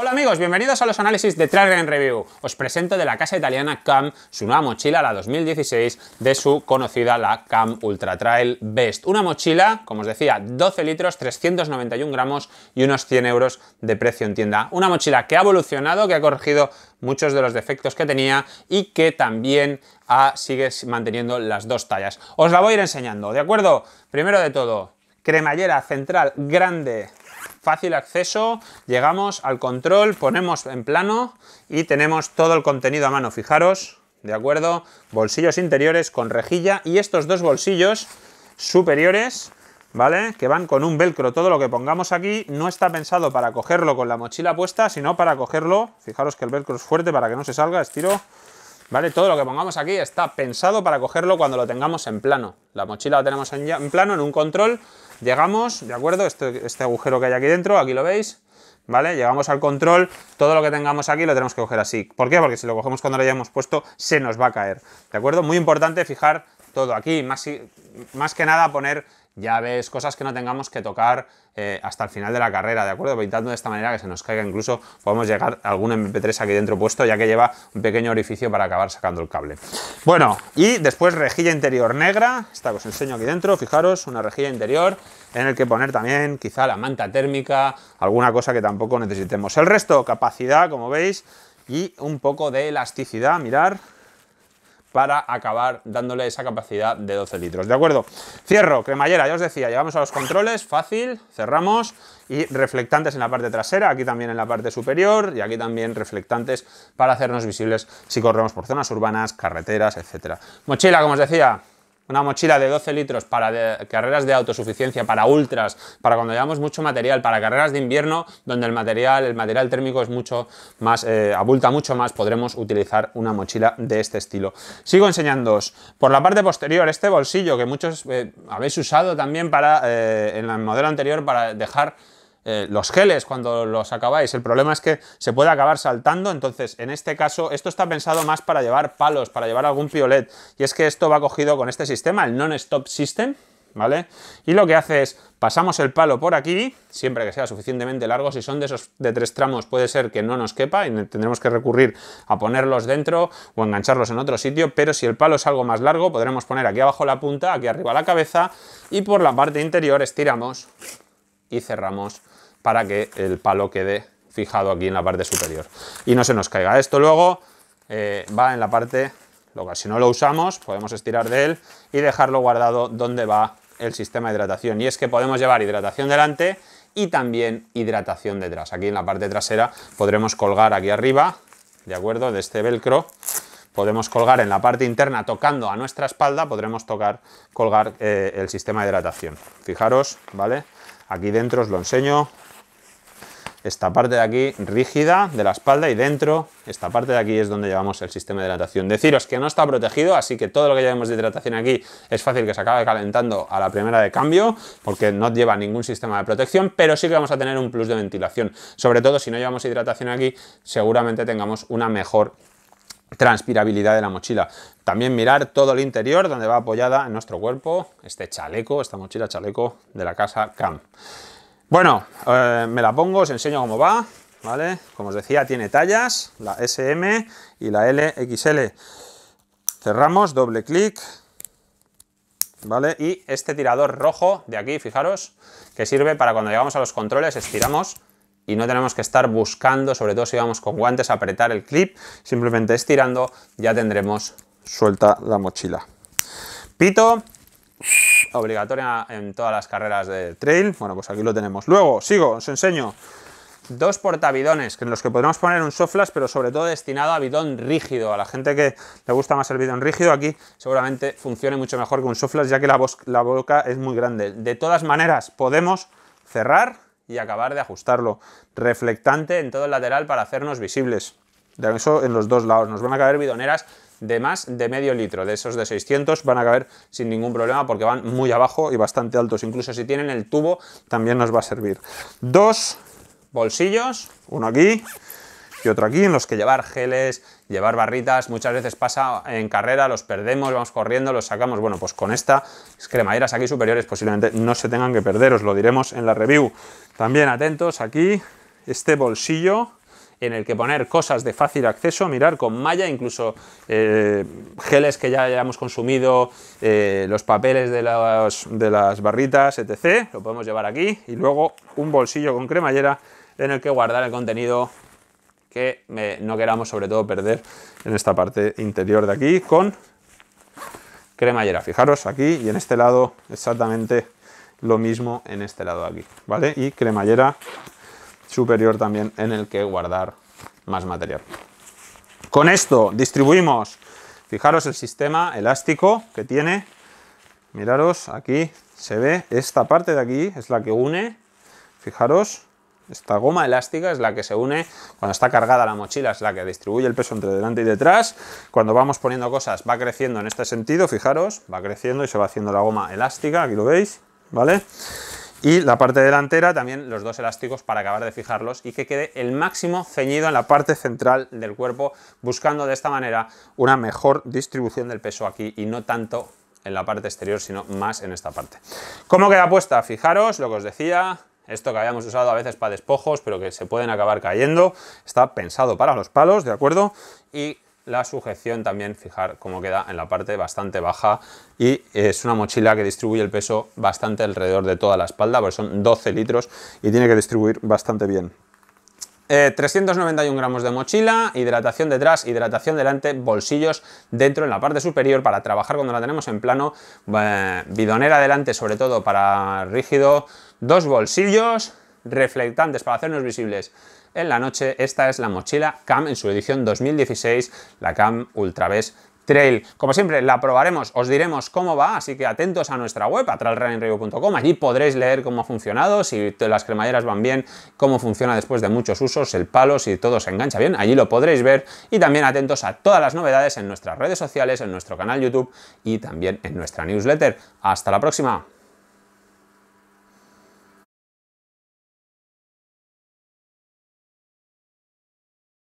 Hola amigos, bienvenidos a los análisis de en Review. Os presento de la casa italiana Cam su nueva mochila, la 2016, de su conocida la Cam Ultra Trail Best. Una mochila, como os decía, 12 litros, 391 gramos y unos 100 euros de precio en tienda. Una mochila que ha evolucionado, que ha corregido muchos de los defectos que tenía y que también ah, sigue manteniendo las dos tallas. Os la voy a ir enseñando, ¿de acuerdo? Primero de todo, Cremallera central grande, fácil acceso. Llegamos al control, ponemos en plano y tenemos todo el contenido a mano. Fijaros, ¿de acuerdo? Bolsillos interiores con rejilla y estos dos bolsillos superiores ¿vale? Que van con un velcro. Todo lo que pongamos aquí no está pensado para cogerlo con la mochila puesta, sino para cogerlo. Fijaros que el velcro es fuerte para que no se salga. Estiro ¿Vale? Todo lo que pongamos aquí está pensado para cogerlo cuando lo tengamos en plano. La mochila la tenemos en, en plano, en un control. Llegamos, ¿de acuerdo? Este, este agujero que hay aquí dentro, aquí lo veis. ¿vale? Llegamos al control, todo lo que tengamos aquí lo tenemos que coger así. ¿Por qué? Porque si lo cogemos cuando lo hayamos puesto, se nos va a caer, ¿de acuerdo? Muy importante fijar todo aquí, más, más que nada poner ves cosas que no tengamos que tocar eh, hasta el final de la carrera, ¿de acuerdo? pintando de esta manera que se nos caiga, incluso podemos llegar a algún MP3 aquí dentro puesto, ya que lleva un pequeño orificio para acabar sacando el cable. Bueno, y después rejilla interior negra, esta que os enseño aquí dentro, fijaros, una rejilla interior en el que poner también quizá la manta térmica, alguna cosa que tampoco necesitemos. El resto, capacidad, como veis, y un poco de elasticidad, mirar, para acabar dándole esa capacidad de 12 litros. ¿De acuerdo? Cierro, cremallera, ya os decía, llevamos a los controles, fácil, cerramos y reflectantes en la parte trasera, aquí también en la parte superior y aquí también reflectantes para hacernos visibles si corremos por zonas urbanas, carreteras, etc. Mochila, como os decía, una mochila de 12 litros para carreras de autosuficiencia, para ultras, para cuando llevamos mucho material, para carreras de invierno, donde el material, el material térmico es mucho más, eh, abulta mucho más, podremos utilizar una mochila de este estilo. Sigo enseñándoos. Por la parte posterior, este bolsillo que muchos eh, habéis usado también para, eh, en el modelo anterior para dejar eh, los geles cuando los acabáis. El problema es que se puede acabar saltando, entonces en este caso esto está pensado más para llevar palos, para llevar algún piolet. Y es que esto va cogido con este sistema, el non-stop system, ¿vale? Y lo que hace es, pasamos el palo por aquí, siempre que sea suficientemente largo, si son de esos de tres tramos puede ser que no nos quepa y tendremos que recurrir a ponerlos dentro o engancharlos en otro sitio, pero si el palo es algo más largo podremos poner aquí abajo la punta, aquí arriba la cabeza y por la parte interior estiramos y cerramos para que el palo quede fijado aquí en la parte superior y no se nos caiga. Esto luego eh, va en la parte local. Si no lo usamos, podemos estirar de él y dejarlo guardado donde va el sistema de hidratación. Y es que podemos llevar hidratación delante y también hidratación detrás. Aquí en la parte trasera podremos colgar aquí arriba, ¿de acuerdo? De este velcro. Podemos colgar en la parte interna tocando a nuestra espalda, podremos tocar, colgar eh, el sistema de hidratación. Fijaros, ¿vale? Aquí dentro os lo enseño. Esta parte de aquí rígida de la espalda y dentro, esta parte de aquí es donde llevamos el sistema de hidratación. Deciros que no está protegido, así que todo lo que llevemos de hidratación aquí es fácil que se acabe calentando a la primera de cambio, porque no lleva ningún sistema de protección, pero sí que vamos a tener un plus de ventilación. Sobre todo si no llevamos hidratación aquí, seguramente tengamos una mejor transpirabilidad de la mochila. También mirar todo el interior donde va apoyada en nuestro cuerpo este chaleco, esta mochila chaleco de la casa CAM. Bueno, eh, me la pongo, os enseño cómo va, ¿vale? Como os decía, tiene tallas, la SM y la LXL. Cerramos, doble clic, ¿vale? Y este tirador rojo de aquí, fijaros, que sirve para cuando llegamos a los controles, estiramos y no tenemos que estar buscando, sobre todo si vamos con guantes, apretar el clip, simplemente estirando ya tendremos suelta la mochila. Pito, obligatoria en todas las carreras de trail, bueno pues aquí lo tenemos. Luego, sigo, os enseño dos portabidones en los que podemos poner un soflas, pero sobre todo destinado a bidón rígido. A la gente que le gusta más el bidón rígido, aquí seguramente funcione mucho mejor que un soflas, ya que la, la boca es muy grande. De todas maneras, podemos cerrar y acabar de ajustarlo. Reflectante en todo el lateral para hacernos visibles. De eso en los dos lados. Nos van a caber bidoneras de más de medio litro. De esos de 600 van a caber sin ningún problema porque van muy abajo y bastante altos. Incluso si tienen el tubo también nos va a servir. Dos bolsillos, uno aquí y otro aquí, en los que llevar geles, llevar barritas, muchas veces pasa en carrera, los perdemos, vamos corriendo, los sacamos. Bueno, pues con estas cremalleras aquí superiores posiblemente no se tengan que perder, os lo diremos en la review. También atentos aquí, este bolsillo en el que poner cosas de fácil acceso, mirar con malla, incluso eh, geles que ya hayamos consumido, eh, los papeles de, de las barritas, etc. Lo podemos llevar aquí y luego un bolsillo con cremallera en el que guardar el contenido que no queramos sobre todo perder en esta parte interior de aquí con cremallera. Fijaros aquí y en este lado exactamente lo mismo en este lado aquí, ¿vale? Y cremallera superior también en el que guardar más material. Con esto distribuimos, fijaros el sistema elástico que tiene, miraros aquí se ve, esta parte de aquí es la que une, fijaros, esta goma elástica es la que se une cuando está cargada la mochila, es la que distribuye el peso entre delante y detrás. Cuando vamos poniendo cosas va creciendo en este sentido, fijaros, va creciendo y se va haciendo la goma elástica, aquí lo veis, ¿vale? Y la parte delantera también los dos elásticos para acabar de fijarlos y que quede el máximo ceñido en la parte central del cuerpo, buscando de esta manera una mejor distribución del peso aquí y no tanto en la parte exterior, sino más en esta parte. ¿Cómo queda puesta? Fijaros lo que os decía, esto que habíamos usado a veces para despojos, pero que se pueden acabar cayendo, está pensado para los palos, ¿de acuerdo? Y la sujeción también, fijar cómo queda en la parte bastante baja y es una mochila que distribuye el peso bastante alrededor de toda la espalda, porque son 12 litros y tiene que distribuir bastante bien. 391 eh, gramos de mochila, hidratación detrás, hidratación delante, bolsillos dentro en la parte superior para trabajar cuando la tenemos en plano, bidonera delante sobre todo para rígido, dos bolsillos reflectantes para hacernos visibles en la noche. Esta es la mochila CAM en su edición 2016, la CAM Ultra ultravés Trail. Como siempre, la probaremos, os diremos cómo va, así que atentos a nuestra web, atralraninrio.com, allí podréis leer cómo ha funcionado, si las cremalleras van bien, cómo funciona después de muchos usos, el palo, si todo se engancha bien, allí lo podréis ver y también atentos a todas las novedades en nuestras redes sociales, en nuestro canal YouTube y también en nuestra newsletter. Hasta la próxima.